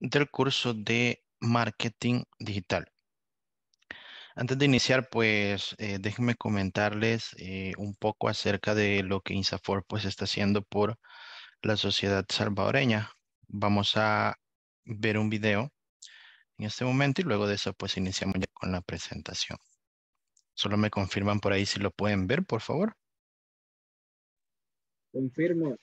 del curso de marketing digital. Antes de iniciar, pues eh, déjenme comentarles eh, un poco acerca de lo que INSAFOR pues está haciendo por la sociedad salvadoreña. Vamos a ver un video en este momento y luego de eso pues iniciamos ya con la presentación. Solo me confirman por ahí si lo pueden ver, por favor. Confirmo.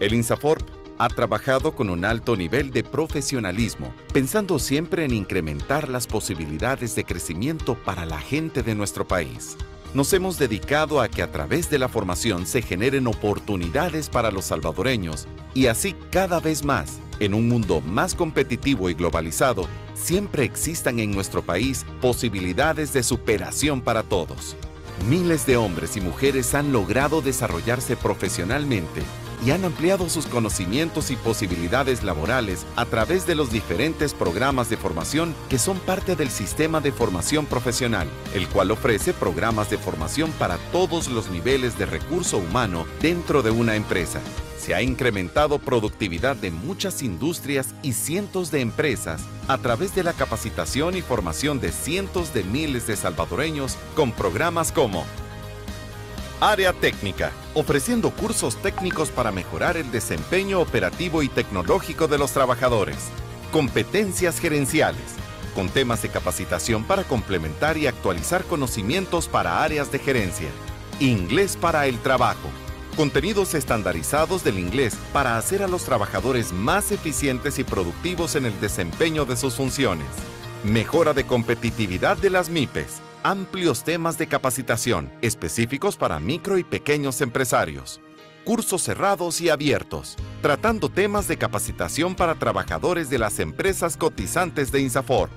El Insafor ha trabajado con un alto nivel de profesionalismo, pensando siempre en incrementar las posibilidades de crecimiento para la gente de nuestro país. Nos hemos dedicado a que a través de la formación se generen oportunidades para los salvadoreños y así cada vez más, en un mundo más competitivo y globalizado, siempre existan en nuestro país posibilidades de superación para todos. Miles de hombres y mujeres han logrado desarrollarse profesionalmente y han ampliado sus conocimientos y posibilidades laborales a través de los diferentes programas de formación que son parte del sistema de formación profesional, el cual ofrece programas de formación para todos los niveles de recurso humano dentro de una empresa. Se ha incrementado productividad de muchas industrias y cientos de empresas a través de la capacitación y formación de cientos de miles de salvadoreños con programas como Área técnica, ofreciendo cursos técnicos para mejorar el desempeño operativo y tecnológico de los trabajadores. Competencias gerenciales, con temas de capacitación para complementar y actualizar conocimientos para áreas de gerencia. Inglés para el trabajo, contenidos estandarizados del inglés para hacer a los trabajadores más eficientes y productivos en el desempeño de sus funciones. Mejora de competitividad de las MIPES amplios temas de capacitación específicos para micro y pequeños empresarios, cursos cerrados y abiertos, tratando temas de capacitación para trabajadores de las empresas cotizantes de INSAFORP.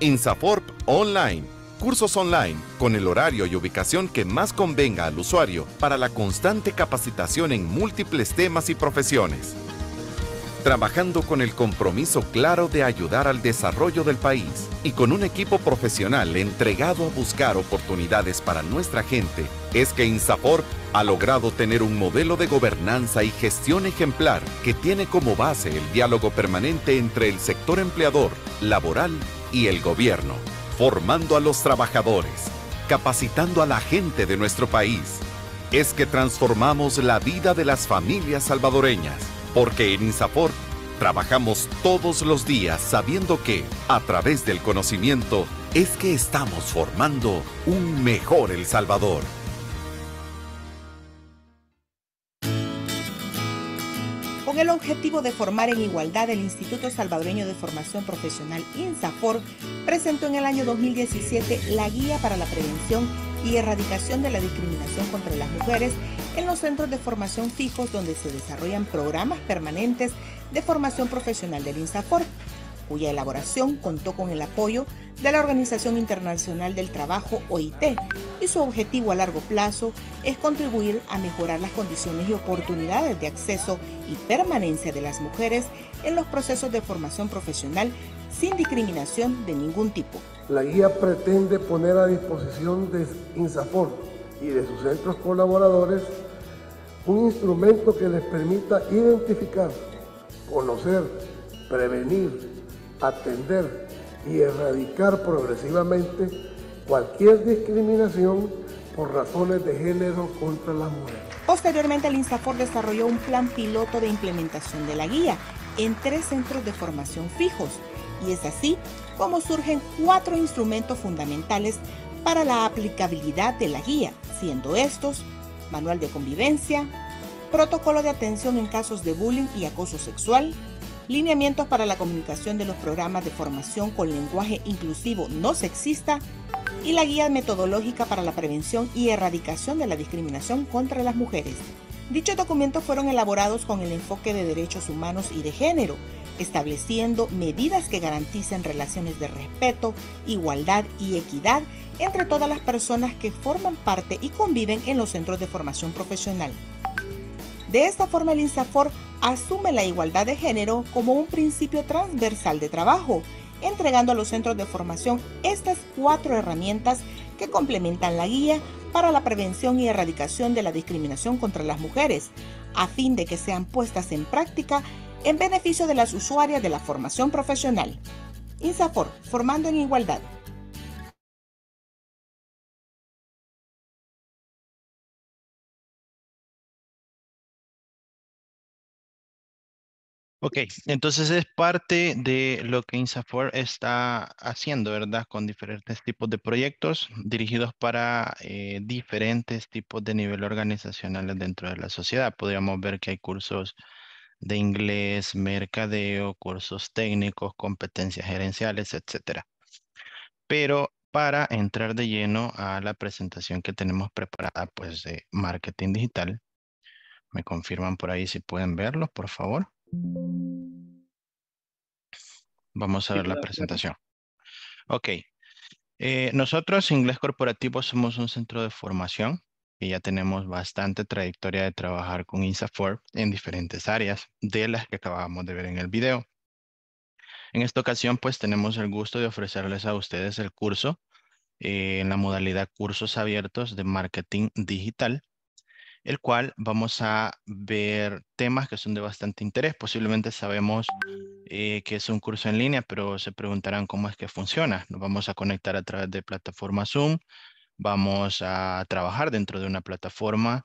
INSAFORP Online, cursos online con el horario y ubicación que más convenga al usuario para la constante capacitación en múltiples temas y profesiones trabajando con el compromiso claro de ayudar al desarrollo del país y con un equipo profesional entregado a buscar oportunidades para nuestra gente, es que INSAPORT ha logrado tener un modelo de gobernanza y gestión ejemplar que tiene como base el diálogo permanente entre el sector empleador, laboral y el gobierno, formando a los trabajadores, capacitando a la gente de nuestro país. Es que transformamos la vida de las familias salvadoreñas porque en INSAFOR trabajamos todos los días sabiendo que, a través del conocimiento, es que estamos formando un mejor El Salvador. Con el objetivo de formar en igualdad, el Instituto Salvadoreño de Formación Profesional INSAFOR presentó en el año 2017 la Guía para la Prevención y erradicación de la discriminación contra las mujeres en los centros de formación fijos donde se desarrollan programas permanentes de formación profesional del INSAFOR, cuya elaboración contó con el apoyo de la Organización Internacional del Trabajo, OIT, y su objetivo a largo plazo es contribuir a mejorar las condiciones y oportunidades de acceso y permanencia de las mujeres en los procesos de formación profesional sin discriminación de ningún tipo. La guía pretende poner a disposición de INSAFOR y de sus centros colaboradores un instrumento que les permita identificar, conocer, prevenir, atender y erradicar progresivamente cualquier discriminación por razones de género contra las mujeres. Posteriormente, el INSAFOR desarrolló un plan piloto de implementación de la guía en tres centros de formación fijos y es así como surgen cuatro instrumentos fundamentales para la aplicabilidad de la guía, siendo estos manual de convivencia, protocolo de atención en casos de bullying y acoso sexual, lineamientos para la comunicación de los programas de formación con lenguaje inclusivo no sexista y la guía metodológica para la prevención y erradicación de la discriminación contra las mujeres. Dichos documentos fueron elaborados con el enfoque de derechos humanos y de género, estableciendo medidas que garanticen relaciones de respeto, igualdad y equidad entre todas las personas que forman parte y conviven en los centros de formación profesional. De esta forma el INSAFOR asume la igualdad de género como un principio transversal de trabajo, entregando a los centros de formación estas cuatro herramientas que complementan la guía para la prevención y erradicación de la discriminación contra las mujeres, a fin de que sean puestas en práctica en beneficio de las usuarias de la formación profesional. INSAFOR, formando en igualdad. Ok, entonces es parte de lo que INSAFOR está haciendo, ¿verdad? Con diferentes tipos de proyectos dirigidos para eh, diferentes tipos de nivel organizacional dentro de la sociedad. Podríamos ver que hay cursos de inglés, mercadeo, cursos técnicos, competencias gerenciales, etc. Pero para entrar de lleno a la presentación que tenemos preparada, pues de marketing digital, me confirman por ahí si pueden verlo, por favor. Vamos a ver la presentación. Ok. Eh, nosotros, Inglés Corporativo, somos un centro de formación y ya tenemos bastante trayectoria de trabajar con INSAFOR en diferentes áreas de las que acabamos de ver en el video. En esta ocasión, pues tenemos el gusto de ofrecerles a ustedes el curso eh, en la modalidad Cursos Abiertos de Marketing Digital, el cual vamos a ver temas que son de bastante interés. Posiblemente sabemos eh, que es un curso en línea, pero se preguntarán cómo es que funciona. Nos vamos a conectar a través de plataforma Zoom, vamos a trabajar dentro de una plataforma.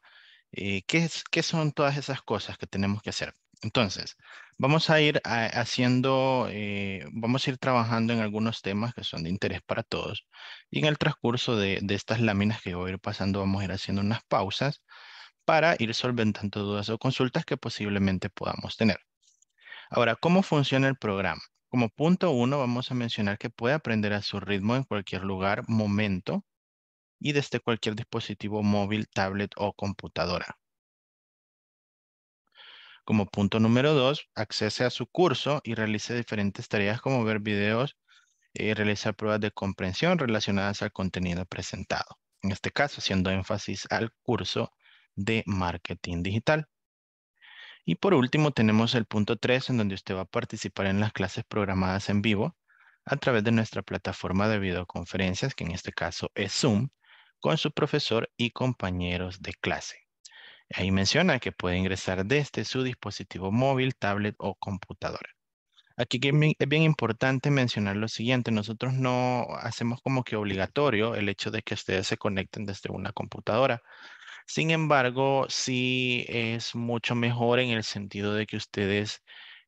Eh, ¿qué, son todas esas cosas que tenemos que hacer? Entonces, vamos a ir haciendo, eh, vamos a ir trabajando en algunos temas que son de interés para todos. Y en el transcurso de, de estas láminas que voy a ir pasando, vamos a ir haciendo unas pausas para ir solventando dudas o consultas que posiblemente podamos tener. Ahora, ¿cómo funciona el programa? Como punto uno, vamos a mencionar que puede aprender a su ritmo en cualquier lugar, momento y desde cualquier dispositivo móvil, tablet o computadora. Como punto número dos, accese a su curso y realice diferentes tareas como ver videos y eh, realizar pruebas de comprensión relacionadas al contenido presentado. En este caso, haciendo énfasis al curso de marketing digital. Y por último, tenemos el punto 3, en donde usted va a participar en las clases programadas en vivo a través de nuestra plataforma de videoconferencias, que en este caso es Zoom, con su profesor y compañeros de clase. Ahí menciona que puede ingresar desde su dispositivo móvil, tablet o computadora. Aquí es bien importante mencionar lo siguiente, nosotros no hacemos como que obligatorio el hecho de que ustedes se conecten desde una computadora. Sin embargo, sí es mucho mejor en el sentido de que ustedes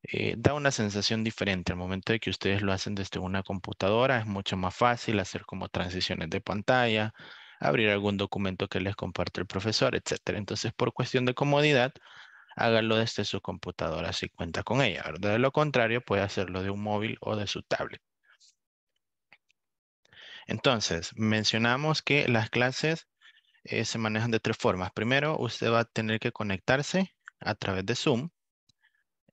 eh, da una sensación diferente. Al momento de que ustedes lo hacen desde una computadora, es mucho más fácil hacer como transiciones de pantalla, abrir algún documento que les comparte el profesor, etc. Entonces, por cuestión de comodidad, háganlo desde su computadora si cuenta con ella, ¿verdad? De lo contrario, puede hacerlo de un móvil o de su tablet. Entonces, mencionamos que las clases eh, se manejan de tres formas. Primero, usted va a tener que conectarse a través de Zoom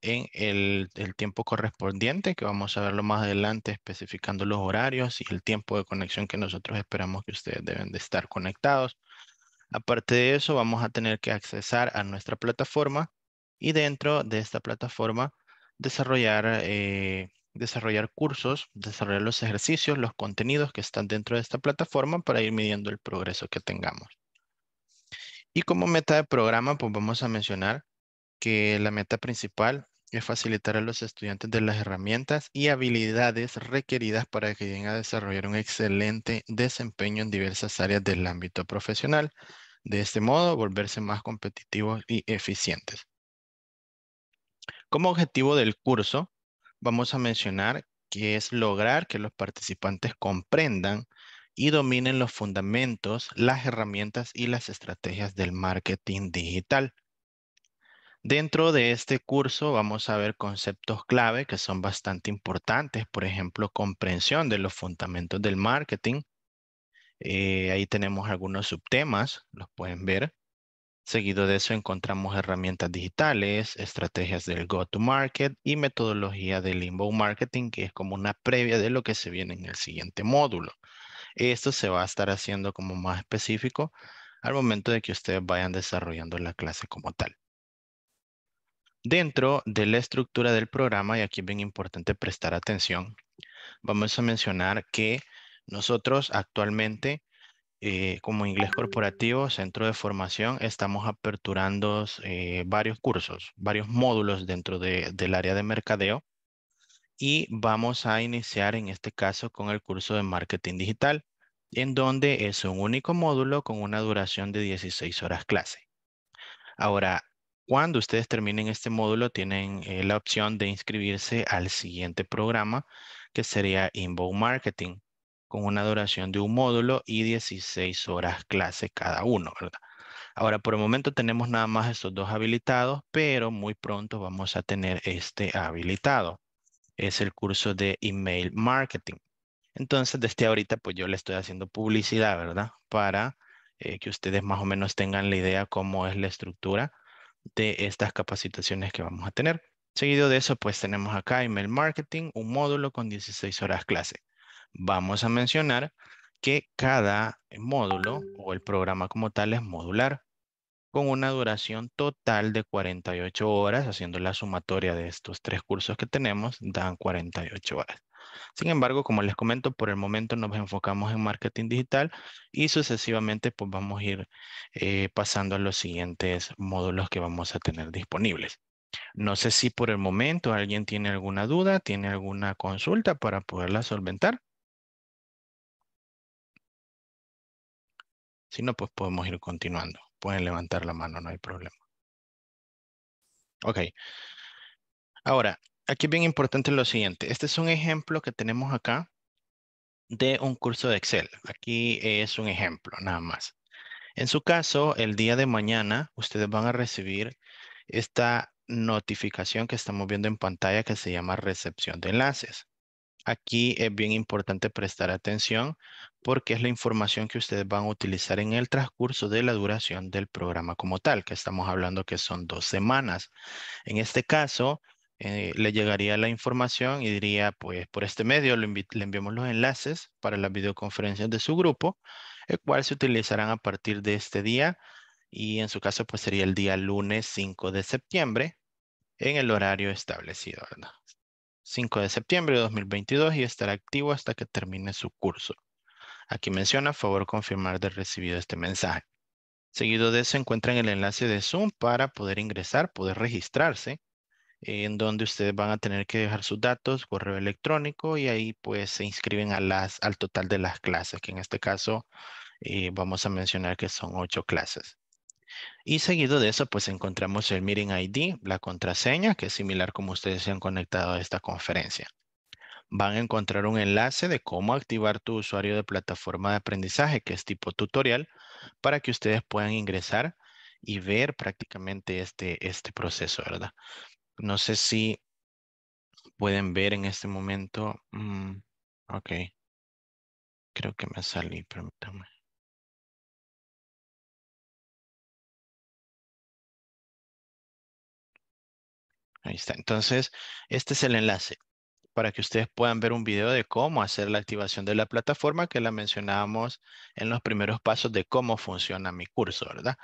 en el, tiempo correspondiente, que vamos a verlo más adelante especificando los horarios y el tiempo de conexión que nosotros esperamos que ustedes deben de estar conectados. Aparte de eso, vamos a tener que accesar a nuestra plataforma y dentro de esta plataforma desarrollar, eh, desarrollar cursos, desarrollar los ejercicios, los contenidos que están dentro de esta plataforma para ir midiendo el progreso que tengamos. Y como meta de programa, pues vamos a mencionar que la meta principal es facilitar a los estudiantes de las herramientas y habilidades requeridas para que lleguen a desarrollar un excelente desempeño en diversas áreas del ámbito profesional. De este modo, volverse más competitivos y eficientes. Como objetivo del curso, vamos a mencionar que es lograr que los participantes comprendan y dominen los fundamentos, las herramientas y las estrategias del marketing digital Dentro de este curso vamos a ver conceptos clave que son bastante importantes, por ejemplo, comprensión de los fundamentos del marketing. Eh, ahí tenemos algunos subtemas, los pueden ver. Seguido de eso encontramos herramientas digitales, estrategias del go-to-market y metodología del inbound marketing, que es como una previa de lo que se viene en el siguiente módulo. Esto se va a estar haciendo como más específico al momento de que ustedes vayan desarrollando la clase como tal. Dentro de la estructura del programa, y aquí es bien importante prestar atención, vamos a mencionar que nosotros actualmente, eh, como Inglés Corporativo, Centro de Formación, estamos aperturando eh, varios cursos, varios módulos dentro del área de mercadeo y vamos a iniciar en este caso con el curso de Marketing Digital, en donde es un único módulo con una duración de 16 horas clase. Ahora, cuando ustedes terminen este módulo, tienen eh, la opción de inscribirse al siguiente programa, que sería Inbound Marketing, con una duración de un módulo y 16 horas clase cada uno, ¿verdad? Ahora, por el momento tenemos nada más estos dos habilitados, pero muy pronto vamos a tener este habilitado. Es el curso de Email Marketing. Entonces, desde ahorita, pues yo le estoy haciendo publicidad, ¿verdad? Para eh, que ustedes más o menos tengan la idea cómo es la estructura de estas capacitaciones que vamos a tener. Seguido de eso, pues tenemos acá email marketing, un módulo con 16 horas clase. Vamos a mencionar que cada módulo o el programa como tal es modular, con una duración total de 48 horas, haciendo la sumatoria de estos tres cursos que tenemos, dan 48 horas. Sin embargo, como les comento, por el momento nos enfocamos en marketing digital y sucesivamente pues vamos a ir eh, pasando a los siguientes módulos que vamos a tener disponibles. No sé si por el momento alguien tiene alguna duda, tiene alguna consulta para poderla solventar. Si no, pues podemos ir continuando. Pueden levantar la mano, no hay problema. Ok. Ahora, aquí bien importante lo siguiente. Este es un ejemplo que tenemos acá de un curso de Excel. Aquí es un ejemplo, nada más. En su caso, el día de mañana, ustedes van a recibir esta notificación que estamos viendo en pantalla que se llama recepción de enlaces. Aquí es bien importante prestar atención porque es la información que ustedes van a utilizar en el transcurso de la duración del programa como tal, que estamos hablando que son dos semanas. En este caso, eh, le llegaría la información y diría, pues por este medio le, enviamos los enlaces para las videoconferencias de su grupo, el cual se utilizarán a partir de este día y en su caso pues sería el día lunes 5 de septiembre en el horario establecido, 5 de septiembre de 2022 y estará activo hasta que termine su curso. Aquí menciona, favor confirmar de recibido este mensaje. Seguido de eso encuentran el enlace de Zoom para poder ingresar, poder registrarse en donde ustedes van a tener que dejar sus datos, correo electrónico y ahí pues se inscriben al total de las clases, que en este caso eh, vamos a mencionar que son ocho clases. Y seguido de eso pues encontramos el Meeting ID, la contraseña, que es similar como ustedes se han conectado a esta conferencia. Van a encontrar un enlace de cómo activar tu usuario de plataforma de aprendizaje, que es tipo tutorial, para que ustedes puedan ingresar y ver prácticamente este, este proceso, ¿verdad? No sé si pueden ver en este momento. Mm, ok. Creo que me salí, permítame. Ahí está. Entonces, este es el enlace para que ustedes puedan ver un video de cómo hacer la activación de la plataforma que la mencionábamos en los primeros pasos de cómo funciona mi curso, ¿verdad?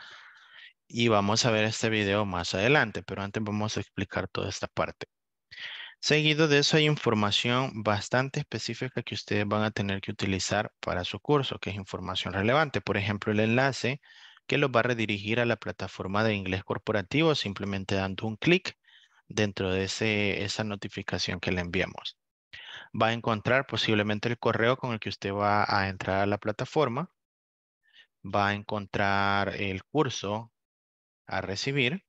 y vamos a ver este video más adelante, pero antes vamos a explicar toda esta parte. Seguido de eso hay información bastante específica que ustedes van a tener que utilizar para su curso, que es información relevante. Por ejemplo, el enlace que los va a redirigir a la plataforma de inglés corporativo simplemente dando un clic dentro de esa notificación que le enviamos. Va a encontrar posiblemente el correo con el que usted va a entrar a la plataforma. Va a encontrar el curso a recibir.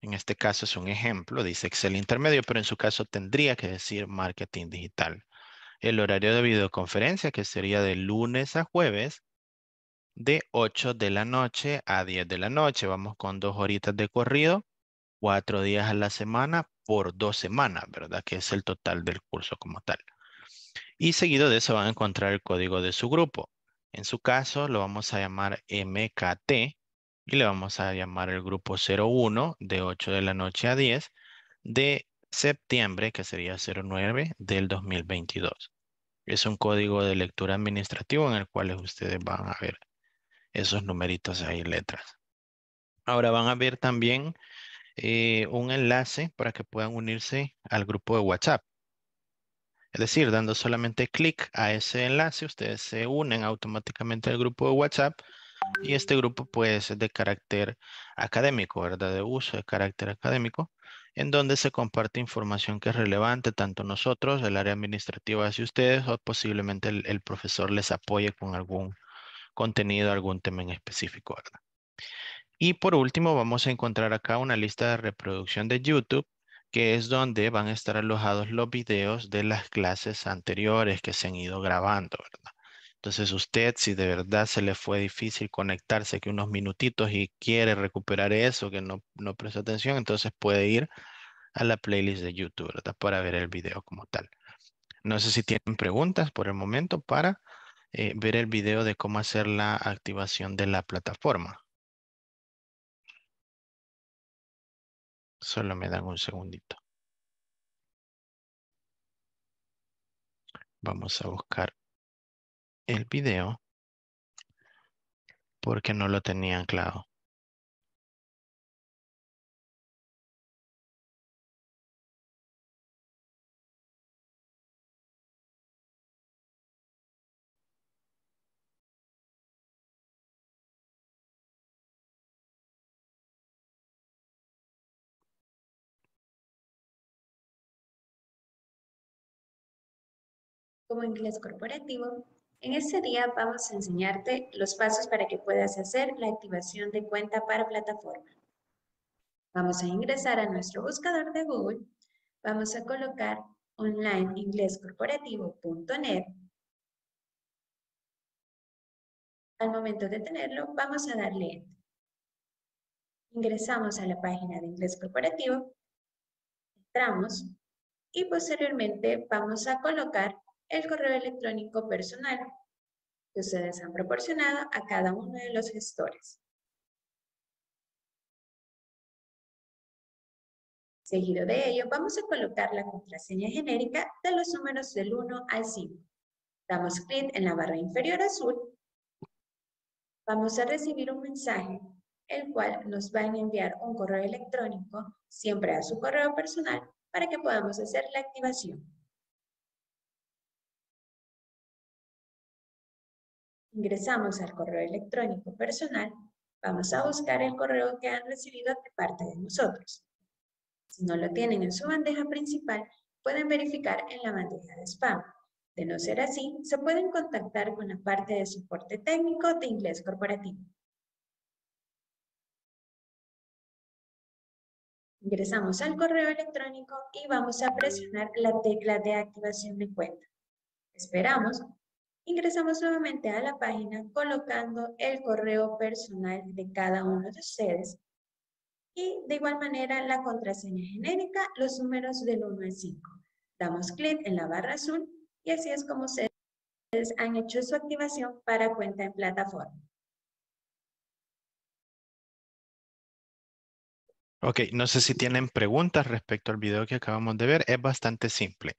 En este caso es un ejemplo, dice Excel intermedio, pero en su caso tendría que decir marketing digital. El horario de videoconferencia, que sería de lunes a jueves, de 8 de la noche a 10 de la noche. Vamos con dos horitas de corrido, cuatro días a la semana por dos semanas, ¿verdad? Que es el total del curso como tal. Y seguido de eso van a encontrar el código de su grupo. En su caso lo vamos a llamar MKT y le vamos a llamar el grupo 01 de 8 de la noche a 10 de septiembre, que sería 09 del 2022. Es un código de lectura administrativo en el cual ustedes van a ver esos numeritos ahí, letras. Ahora van a ver también eh, un enlace para que puedan unirse al grupo de WhatsApp. Es decir, dando solamente clic a ese enlace, ustedes se unen automáticamente al grupo de WhatsApp y este grupo pues es de carácter académico, ¿verdad? De uso de carácter académico, en donde se comparte información que es relevante, tanto nosotros, el área administrativa hacia ustedes, o posiblemente el, el profesor les apoye con algún contenido, algún tema en específico, ¿verdad? Y por último, vamos a encontrar acá una lista de reproducción de YouTube, que es donde van a estar alojados los videos de las clases anteriores que se han ido grabando, ¿verdad? Entonces usted, si de verdad se le fue difícil conectarse que unos minutitos y quiere recuperar eso, que no, no prestó atención, entonces puede ir a la playlist de YouTube, Para ver el video como tal. No sé si tienen preguntas por el momento para eh, ver el video de cómo hacer la activación de la plataforma. Solo me dan un segundito. Vamos a buscar el video porque no lo tenía anclado. como inglés corporativo, en este día vamos a enseñarte los pasos para que puedas hacer la activación de cuenta para plataforma. Vamos a ingresar a nuestro buscador de Google, vamos a colocar onlineinglescorporativo.net. Al momento de tenerlo, vamos a darle Enter. Ingresamos a la página de Inglés Corporativo, entramos y posteriormente vamos a colocar el correo electrónico personal que ustedes han proporcionado a cada uno de los gestores. Seguido de ello, vamos a colocar la contraseña genérica de los números del 1 al 5. Damos clic en la barra inferior azul. Vamos a recibir un mensaje, el cual nos va a enviar un correo electrónico, siempre a su correo personal, para que podamos hacer la activación. Ingresamos al correo electrónico personal, vamos a buscar el correo que han recibido de parte de nosotros. Si no lo tienen en su bandeja principal, pueden verificar en la bandeja de spam. De no ser así, se pueden contactar con la parte de soporte técnico de inglés corporativo. Ingresamos al correo electrónico y vamos a presionar la tecla de activación de cuenta. Esperamos Ingresamos nuevamente a la página colocando el correo personal de cada uno de ustedes. Y de igual manera la contraseña genérica, los números del 1 al 5. Damos clic en la barra azul y así es como ustedes han hecho su activación para cuenta en plataforma. Ok, no sé si tienen preguntas respecto al video que acabamos de ver, es bastante simple.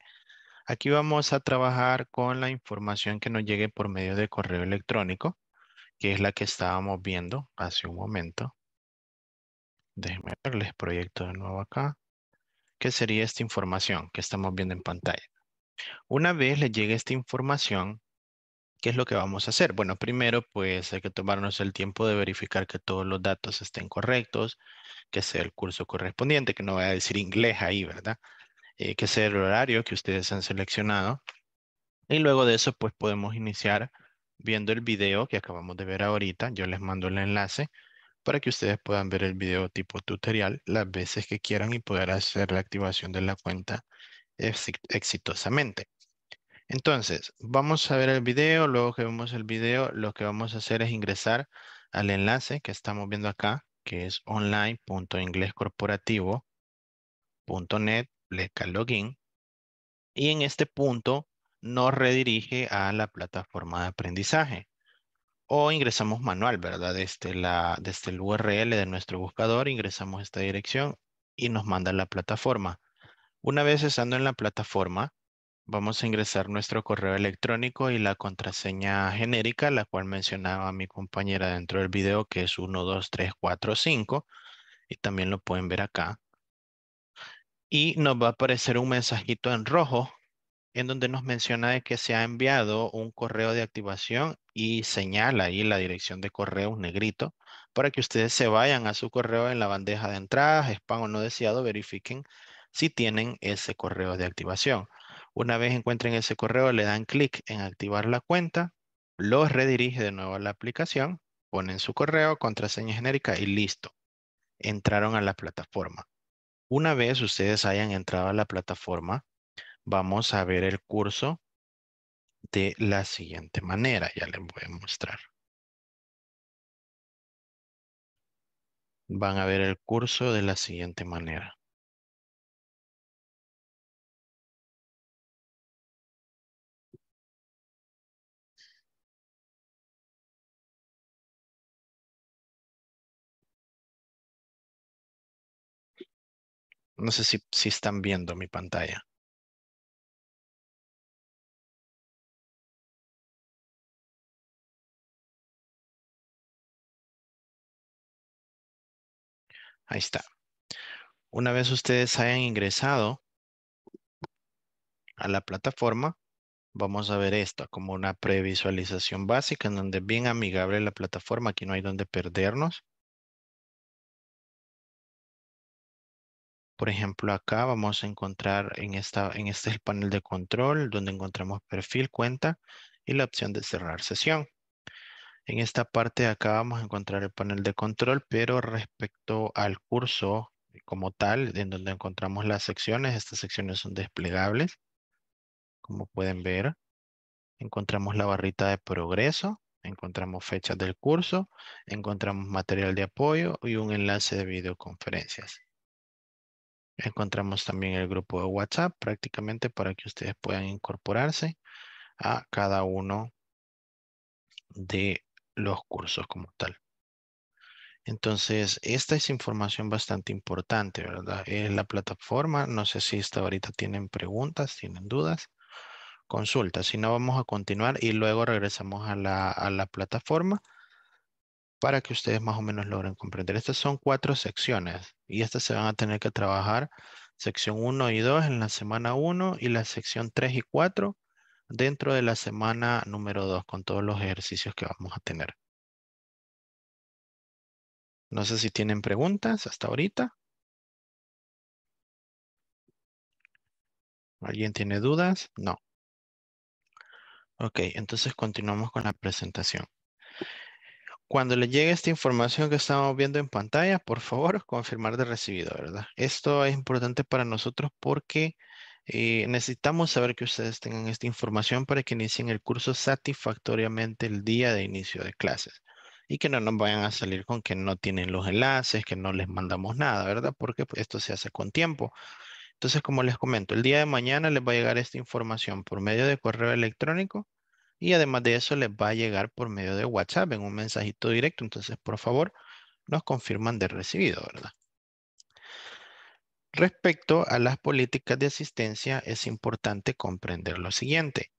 Aquí vamos a trabajar con la información que nos llegue por medio de correo electrónico, que es la que estábamos viendo hace un momento. Déjenme verles proyecto de nuevo acá. ¿Qué sería esta información que estamos viendo en pantalla? Una vez le llegue esta información, ¿qué es lo que vamos a hacer? Bueno, primero pues hay que tomarnos el tiempo de verificar que todos los datos estén correctos, que sea el curso correspondiente, que no vaya a decir inglés ahí, ¿verdad? Eh, que sea el horario que ustedes han seleccionado. Y luego de eso, pues podemos iniciar viendo el video que acabamos de ver ahorita. Yo les mando el enlace para que ustedes puedan ver el video tipo tutorial las veces que quieran y poder hacer la activación de la cuenta exitosamente. Entonces, vamos a ver el video, luego que vemos el video, lo que vamos a hacer es ingresar al enlace que estamos viendo acá, que es online.inglescorporativo.net login y en este punto nos redirige a la plataforma de aprendizaje. O ingresamos manual, ¿verdad? Desde, este la, desde este el URL de nuestro buscador ingresamos esta dirección y nos manda a la plataforma. Una vez estando en la plataforma, vamos a ingresar nuestro correo electrónico y la contraseña genérica, la cual mencionaba mi compañera dentro del video, que es 12345. Y también lo pueden ver acá y nos va a aparecer un mensajito en rojo en donde nos menciona de que se ha enviado un correo de activación y señala ahí la dirección de correo negrito para que ustedes se vayan a su correo en la bandeja de entradas, spam o no deseado, verifiquen si tienen ese correo de activación. Una vez encuentren ese correo, le dan clic en activar la cuenta, los redirige de nuevo a la aplicación, ponen su correo, contraseña genérica y listo. Entraron a la plataforma. Una vez ustedes hayan entrado a la plataforma, vamos a ver el curso de la siguiente manera. Ya les voy a mostrar. Van a ver el curso de la siguiente manera. No sé si, están viendo mi pantalla. Ahí está. Una vez ustedes hayan ingresado a la plataforma, vamos a ver esto como una previsualización básica en donde bien amigable la plataforma. Aquí no hay donde perdernos. Por ejemplo, acá vamos a encontrar en, esta, en este el panel de control donde encontramos perfil, cuenta y la opción de cerrar sesión. En esta parte de acá vamos a encontrar el panel de control, pero respecto al curso como tal, en donde encontramos las secciones, estas secciones son desplegables, como pueden ver. Encontramos la barrita de progreso, encontramos fechas del curso, encontramos material de apoyo y un enlace de videoconferencias. Encontramos también el grupo de WhatsApp prácticamente para que ustedes puedan incorporarse a cada uno de los cursos como tal. Entonces, esta es información bastante importante, ¿verdad? Es la plataforma. No sé si hasta ahorita tienen preguntas, tienen dudas, consultas. Si no, vamos a continuar y luego regresamos a la, a la plataforma para que ustedes más o menos logren comprender. Estas son cuatro secciones y estas se van a tener que trabajar sección 1 y 2 en la semana 1 y la sección 3 y 4 dentro de la semana número 2 con todos los ejercicios que vamos a tener. No sé si tienen preguntas hasta ahorita. ¿Alguien tiene dudas? No. Ok, entonces continuamos con la presentación. Cuando les llegue esta información que estamos viendo en pantalla, por favor, confirmar de recibido, ¿verdad? Esto es importante para nosotros porque eh, necesitamos saber que ustedes tengan esta información para que inicien el curso satisfactoriamente el día de inicio de clases y que no nos vayan a salir con que no tienen los enlaces, que no les mandamos nada, ¿verdad? Porque pues, esto se hace con tiempo. Entonces, como les comento, el día de mañana les va a llegar esta información por medio de correo electrónico y además de eso les va a llegar por medio de WhatsApp en un mensajito directo. Entonces, por favor, nos confirman de recibido, ¿verdad? Respecto a las políticas de asistencia, es importante comprender lo siguiente.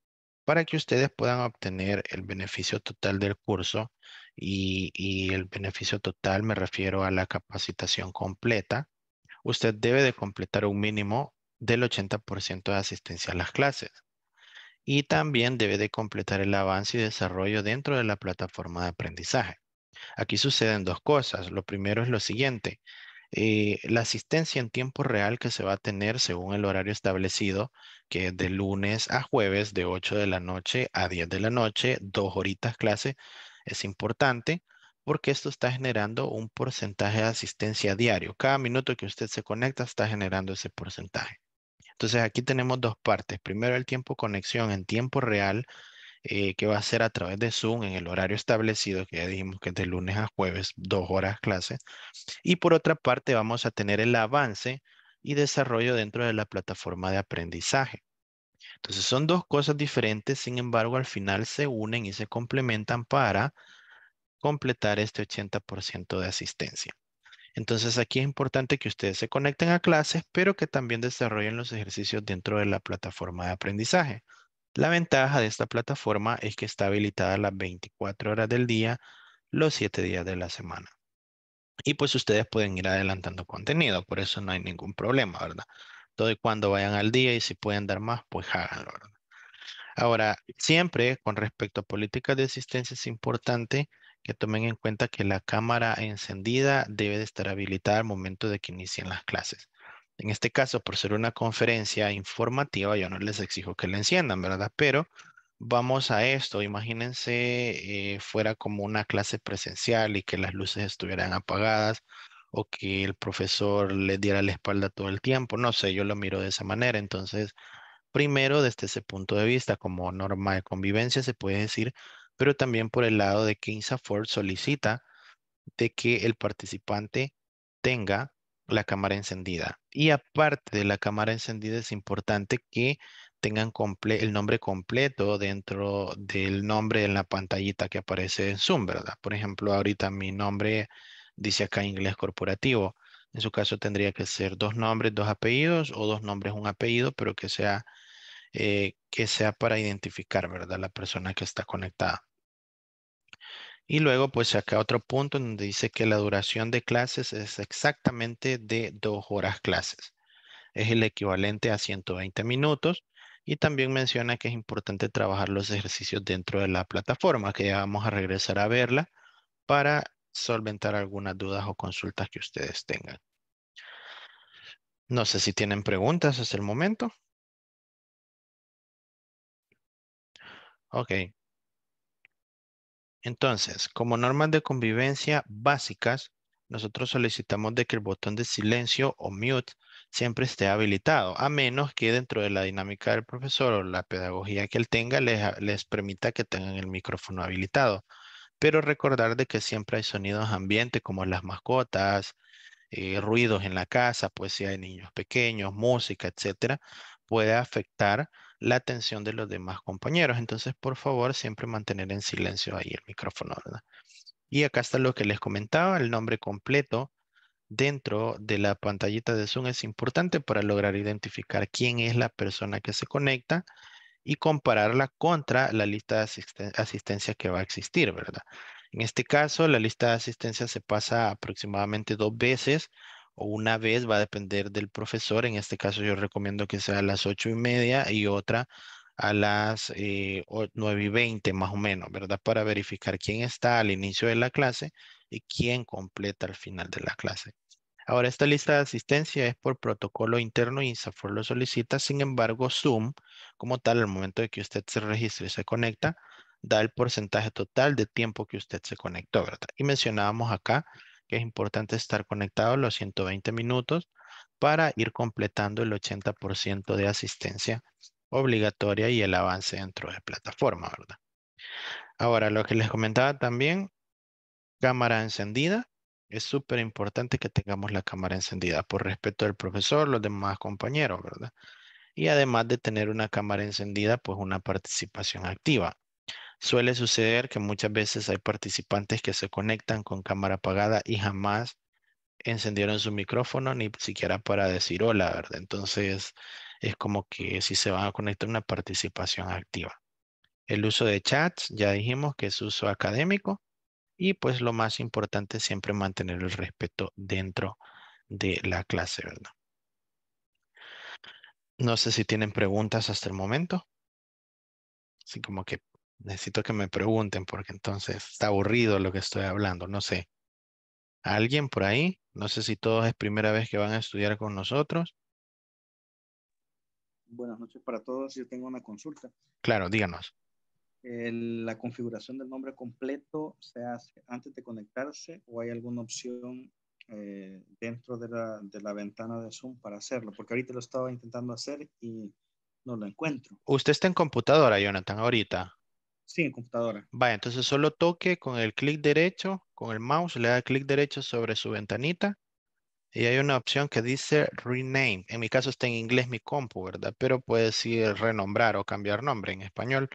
Para que ustedes puedan obtener el beneficio total del curso y, y el beneficio total me refiero a la capacitación completa, usted debe de completar un mínimo del 80% de asistencia a las clases y también debe de completar el avance y desarrollo dentro de la plataforma de aprendizaje. Aquí suceden dos cosas. Lo primero es lo siguiente. Eh, la asistencia en tiempo real que se va a tener según el horario establecido, que es de lunes a jueves de 8 de la noche a 10 de la noche, dos horitas clase, es importante porque esto está generando un porcentaje de asistencia diario. Cada minuto que usted se conecta está generando ese porcentaje. Entonces aquí tenemos dos partes. Primero el tiempo conexión en tiempo real, eh, que va a ser a través de Zoom en el horario establecido, que ya dijimos que es de lunes a jueves, dos horas clase. Y por otra parte vamos a tener el avance y desarrollo dentro de la plataforma de aprendizaje. Entonces son dos cosas diferentes, sin embargo al final se unen y se complementan para completar este 80% de asistencia. Entonces aquí es importante que ustedes se conecten a clases, pero que también desarrollen los ejercicios dentro de la plataforma de aprendizaje. La ventaja de esta plataforma es que está habilitada las 24 horas del día, los 7 días de la semana. Y pues ustedes pueden ir adelantando contenido, por eso no hay ningún problema, ¿verdad? Todo y cuando vayan al día y si pueden dar más, pues háganlo, ¿verdad? Ahora, siempre con respecto a políticas de asistencia es importante que tomen en cuenta que la cámara encendida debe de estar habilitada al momento de que inicien las clases. En este caso, por ser una conferencia informativa, yo no les exijo que la enciendan, ¿verdad? Pero vamos a esto, imagínense eh, fuera como una clase presencial y que las luces estuvieran apagadas o que el profesor les diera la espalda todo el tiempo, no sé, yo lo miro de esa manera, entonces primero desde ese punto de vista como norma de convivencia se puede decir pero también por el lado de que INSAFOR solicita de que el participante tenga la cámara encendida. Y aparte de la cámara encendida, es importante que tengan el nombre completo dentro del nombre en la pantallita que aparece en Zoom, ¿verdad? Por ejemplo, ahorita mi nombre dice acá inglés corporativo. En su caso tendría que ser dos nombres, dos apellidos o dos nombres, un apellido, pero que sea, eh, que sea para identificar, ¿verdad? La persona que está conectada. Y luego, pues acá otro punto donde dice que la duración de clases es exactamente de dos horas clases. Es el equivalente a 120 minutos. Y también menciona que es importante trabajar los ejercicios dentro de la plataforma, que ya vamos a regresar a verla para solventar algunas dudas o consultas que ustedes tengan. No sé si tienen preguntas hasta el momento. Ok, entonces, como normas de convivencia básicas, nosotros solicitamos de que el botón de silencio o mute siempre esté habilitado, a menos que dentro de la dinámica del profesor o la pedagogía que él tenga les, permita que tengan el micrófono habilitado. Pero recordar de que siempre hay sonidos ambientes como las mascotas, eh, ruidos en la casa, pues si hay niños pequeños, música, etcétera, puede afectar la atención de los demás compañeros. Entonces, por favor, siempre mantener en silencio ahí el micrófono, ¿verdad? Y acá está lo que les comentaba, el nombre completo dentro de la pantallita de Zoom es importante para lograr identificar quién es la persona que se conecta y compararla contra la lista de asistencia que va a existir, ¿verdad? En este caso, la lista de asistencia se pasa aproximadamente dos veces o una vez va a depender del profesor. En este caso yo recomiendo que sea a las ocho y media y otra a las eh, nueve y veinte más o menos, ¿verdad? Para verificar quién está al inicio de la clase y quién completa al final de la clase. Ahora, esta lista de asistencia es por protocolo interno, y INSAFOR lo solicita, sin embargo, Zoom, como tal, al momento de que usted se registre y se conecta, da el porcentaje total de tiempo que usted se conectó, ¿verdad? Y mencionábamos acá que es importante estar conectado los 120 minutos para ir completando el 80% de asistencia obligatoria y el avance dentro de plataforma, ¿verdad? Ahora, lo que les comentaba también, cámara encendida. Es súper importante que tengamos la cámara encendida por respeto del profesor, los demás compañeros, ¿verdad? Y además de tener una cámara encendida, pues una participación activa. Suele suceder que muchas veces hay participantes que se conectan con cámara apagada y jamás encendieron su micrófono ni siquiera para decir hola, ¿verdad? Entonces es como que si se van a conectar una participación activa. El uso de chats, ya dijimos que es uso académico y pues lo más importante es siempre mantener el respeto dentro de la clase, ¿verdad? No sé si tienen preguntas hasta el momento. Así como que Necesito que me pregunten porque entonces está aburrido lo que estoy hablando, no sé. ¿Alguien por ahí? No sé si todos es primera vez que van a estudiar con nosotros. Buenas noches para todos. Yo tengo una consulta. Claro, díganos. ¿La configuración del nombre completo se hace antes de conectarse o hay alguna opción eh, dentro de la ventana de Zoom para hacerlo? Porque ahorita lo estaba intentando hacer y no lo encuentro. Usted está en computadora, Jonathan, ahorita. Sí, en computadora. Vaya, entonces solo toque con el clic derecho, con el mouse, le da clic derecho sobre su ventanita y hay una opción que dice rename. En mi caso está en inglés mi compu, ¿verdad? Pero puede decir renombrar o cambiar nombre en español.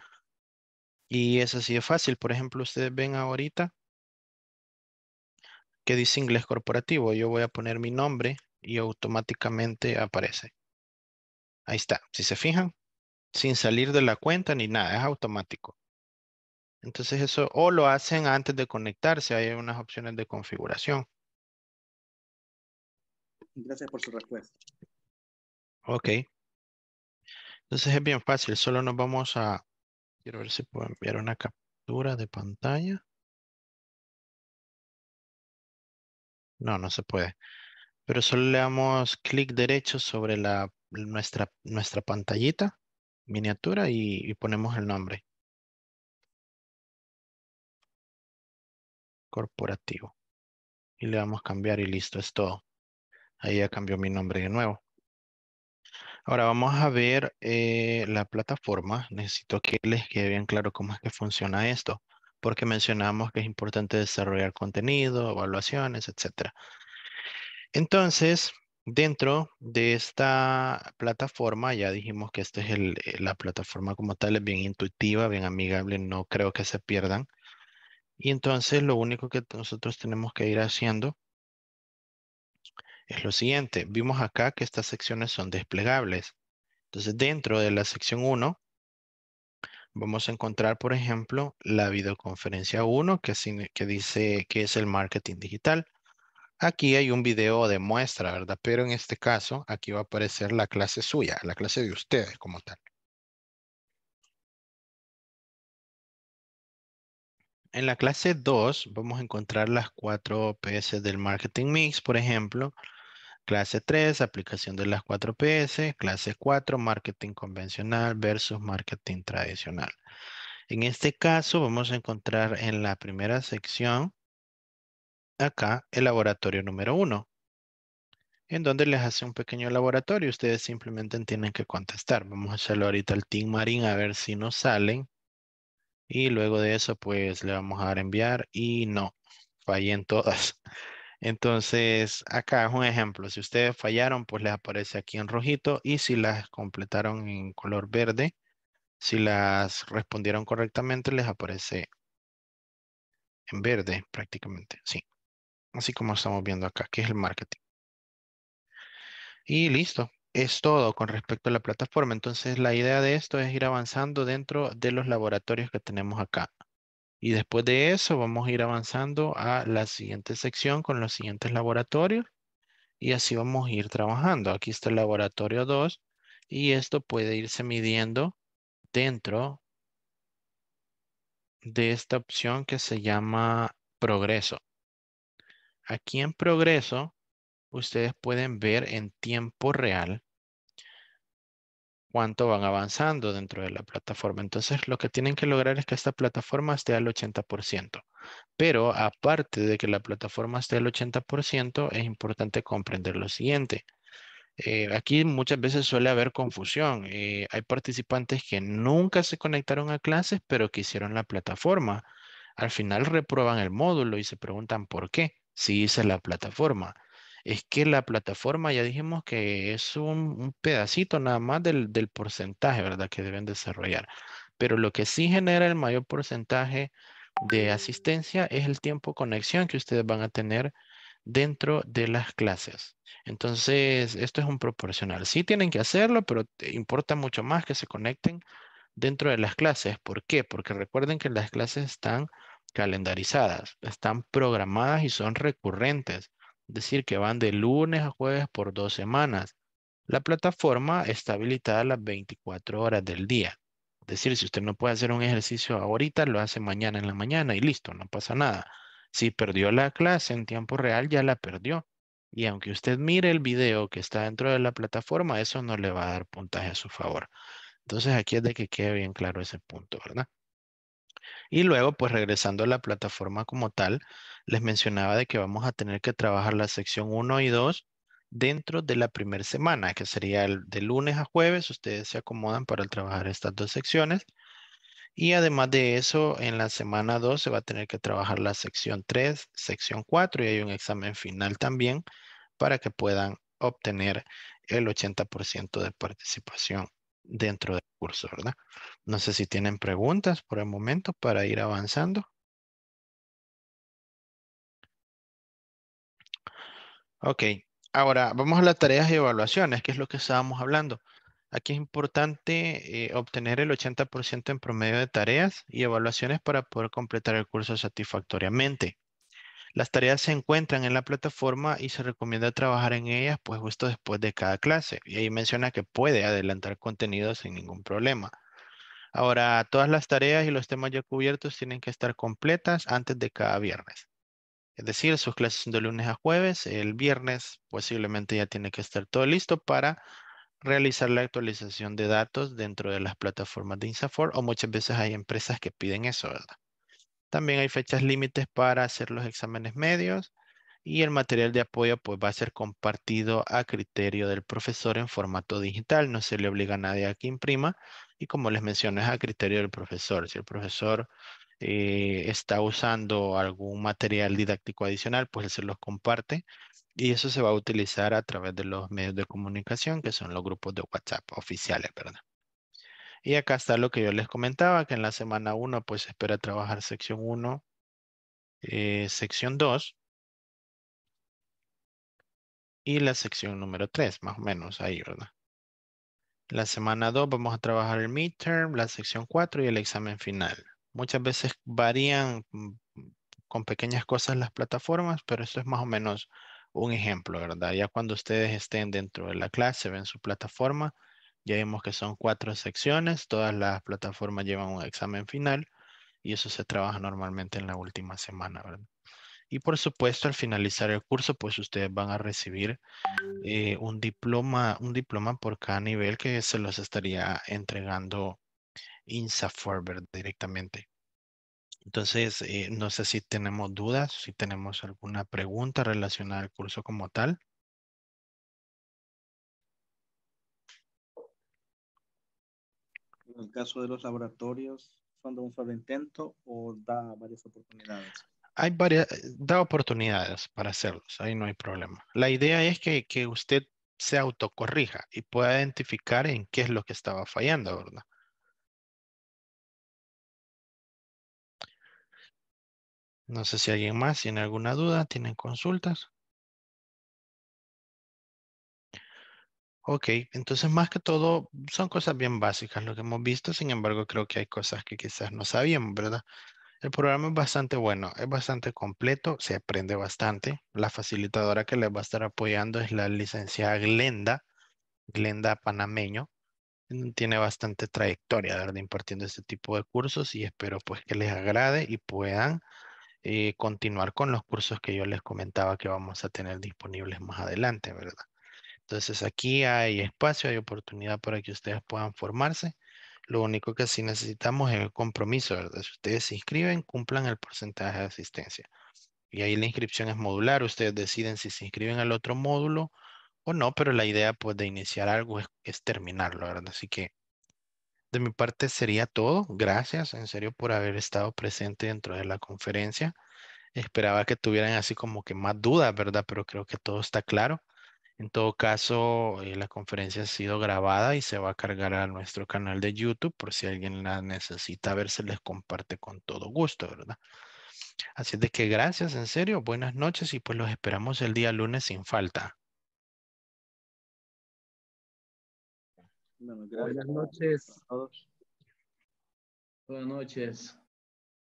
Y es así de fácil. Por ejemplo, ustedes ven ahorita que dice inglés corporativo. Yo voy a poner mi nombre y automáticamente aparece. Ahí está. Si se fijan, sin salir de la cuenta ni nada, es automático. Entonces eso o lo hacen antes de conectarse, hay unas opciones de configuración. Gracias por su respuesta. Ok. Entonces es bien fácil, solo nos vamos a... Quiero ver si puedo enviar una captura de pantalla. No, no se puede. Pero solo le damos clic derecho sobre la, nuestra, nuestra pantallita, miniatura, y ponemos el nombre. corporativo. Y le vamos a cambiar y listo, es todo. Ahí ya cambió mi nombre de nuevo. Ahora vamos a ver eh, la plataforma. Necesito que les quede bien claro cómo es que funciona esto, porque mencionamos que es importante desarrollar contenido, evaluaciones, etc. Entonces, dentro de esta plataforma, ya dijimos que esta es eh, la plataforma como tal, es bien intuitiva, bien amigable, no creo que se pierdan. Y entonces lo único que nosotros tenemos que ir haciendo es lo siguiente. Vimos acá que estas secciones son desplegables. Entonces dentro de la sección 1 vamos a encontrar, por ejemplo, la videoconferencia 1 que, que dice que es el marketing digital. Aquí hay un video de muestra, ¿verdad? Pero en este caso, aquí va a aparecer la clase suya, la clase de ustedes como tal. en la clase 2 vamos a encontrar las cuatro PS del Marketing Mix, por ejemplo. Clase 3, aplicación de las 4 PS. Clase 4, marketing convencional versus marketing tradicional. En este caso vamos a encontrar en la primera sección, acá, el laboratorio número 1 en donde les hace un pequeño laboratorio. Ustedes simplemente tienen que contestar. Vamos a hacerlo ahorita al Team Marín a ver si nos salen. Y luego de eso, pues le vamos a dar enviar y no, fallé en todas. Entonces, acá es un ejemplo. Si ustedes fallaron, pues les aparece aquí en rojito. Y si las completaron en color verde, si las respondieron correctamente, les aparece en verde prácticamente. Sí. Así como estamos viendo acá, que es el marketing. Y listo es todo con respecto a la plataforma. Entonces, la idea de esto es ir avanzando dentro de los laboratorios que tenemos acá. Y después de eso, vamos a ir avanzando a la siguiente sección con los siguientes laboratorios. Y así vamos a ir trabajando. Aquí está el laboratorio 2 y esto puede irse midiendo dentro de esta opción que se llama progreso. Aquí en progreso, ustedes pueden ver en tiempo real cuánto van avanzando dentro de la plataforma. Entonces, lo que tienen que lograr es que esta plataforma esté al 80%. Pero aparte de que la plataforma esté al 80%, es importante comprender lo siguiente. Eh, aquí muchas veces suele haber confusión. Eh, hay participantes que nunca se conectaron a clases, pero que hicieron la plataforma. Al final reprueban el módulo y se preguntan por qué, si hice la plataforma es que la plataforma, ya dijimos que es un, pedacito nada más del, del, porcentaje, ¿verdad? Que deben desarrollar. Pero lo que sí genera el mayor porcentaje de asistencia es el tiempo conexión que ustedes van a tener dentro de las clases. Entonces, esto es un proporcional. Sí tienen que hacerlo, pero importa mucho más que se conecten dentro de las clases. ¿Por qué? Porque recuerden que las clases están calendarizadas, están programadas y son recurrentes decir, que van de lunes a jueves por dos semanas. La plataforma está habilitada las 24 horas del día. Es decir, si usted no puede hacer un ejercicio ahorita, lo hace mañana en la mañana y listo, no pasa nada. Si perdió la clase en tiempo real, ya la perdió. Y aunque usted mire el video que está dentro de la plataforma, eso no le va a dar puntaje a su favor. Entonces aquí es de que quede bien claro ese punto, ¿verdad? Y luego, pues regresando a la plataforma como tal, les mencionaba de que vamos a tener que trabajar la sección 1 y 2 dentro de la primera semana, que sería el de lunes a jueves. Ustedes se acomodan para trabajar estas dos secciones. Y además de eso, en la semana 2 se va a tener que trabajar la sección 3, sección 4 y hay un examen final también para que puedan obtener el 80% de participación dentro del curso, ¿verdad? No sé si tienen preguntas por el momento para ir avanzando. Ok, ahora vamos a las tareas y evaluaciones, que es lo que estábamos hablando. Aquí es importante eh, obtener el 80% en promedio de tareas y evaluaciones para poder completar el curso satisfactoriamente. Las tareas se encuentran en la plataforma y se recomienda trabajar en ellas pues justo después de cada clase. Y ahí menciona que puede adelantar contenido sin ningún problema. Ahora, todas las tareas y los temas ya cubiertos tienen que estar completas antes de cada viernes. Es decir, sus clases son de lunes a jueves. El viernes posiblemente ya tiene que estar todo listo para realizar la actualización de datos dentro de las plataformas de Insafor o muchas veces hay empresas que piden eso, ¿verdad? También hay fechas límites para hacer los exámenes medios y el material de apoyo pues va a ser compartido a criterio del profesor en formato digital. No se le obliga a nadie a que imprima y como les mencioné es a criterio del profesor. Si el profesor eh, está usando algún material didáctico adicional, pues él se los comparte y eso se va a utilizar a través de los medios de comunicación, que son los grupos de WhatsApp oficiales, ¿verdad? Y acá está lo que yo les comentaba, que en la semana 1 pues espera trabajar sección 1, eh, sección 2 y la sección número 3, más o menos ahí, ¿verdad? La semana 2 vamos a trabajar el midterm, la sección 4 y el examen final. Muchas veces varían mm, con pequeñas cosas las plataformas, pero esto es más o menos un ejemplo, ¿verdad? Ya cuando ustedes estén dentro de la clase, ven su plataforma, ya vemos que son cuatro secciones, todas las plataformas llevan un examen final y eso se trabaja normalmente en la última semana, ¿verdad? Y por supuesto, al finalizar el curso, pues ustedes van a recibir eh, un diploma, un diploma por cada nivel que se los estaría entregando InstaForward directamente. Entonces, eh, no sé si tenemos dudas, si tenemos alguna pregunta relacionada al curso como tal. En el caso de los laboratorios, ¿son de un solo intento o da varias oportunidades? Hay varias, da oportunidades para hacerlos, ahí no hay problema. La idea es que, que usted se autocorrija y pueda identificar en qué es lo que estaba fallando, ¿verdad? No sé si alguien más tiene alguna duda, tienen consultas. Ok, entonces más que todo son cosas bien básicas lo que hemos visto, sin embargo creo que hay cosas que quizás no sabíamos, ¿verdad? El programa es bastante bueno, es bastante completo, se aprende bastante. La facilitadora que les va a estar apoyando es la licenciada Glenda, Glenda Panameño. Mm, tiene bastante trayectoria ¿verdad? impartiendo este tipo de cursos y espero pues que les agrade y puedan eh, continuar con los cursos que yo les comentaba que vamos a tener disponibles más adelante, ¿verdad? Entonces aquí hay espacio, hay oportunidad para que ustedes puedan formarse. Lo único que sí necesitamos es el compromiso, ¿verdad? Si ustedes se inscriben, cumplan el porcentaje de asistencia. Y ahí la inscripción es modular, ustedes deciden si se inscriben al otro módulo o no, pero la idea pues de iniciar algo es terminarlo, ¿verdad? Así que de mi parte sería todo. Gracias en serio por haber estado presente dentro de la conferencia. Esperaba que tuvieran así como que más dudas, ¿verdad? Pero creo que todo está claro. En todo caso, eh, la conferencia ha sido grabada y se va a cargar a nuestro canal de YouTube por si alguien la necesita ver, se les comparte con todo gusto, ¿verdad? Así es de que gracias, en serio, buenas noches y pues los esperamos el día lunes sin falta. Buenas noches. A todos. Buenas noches.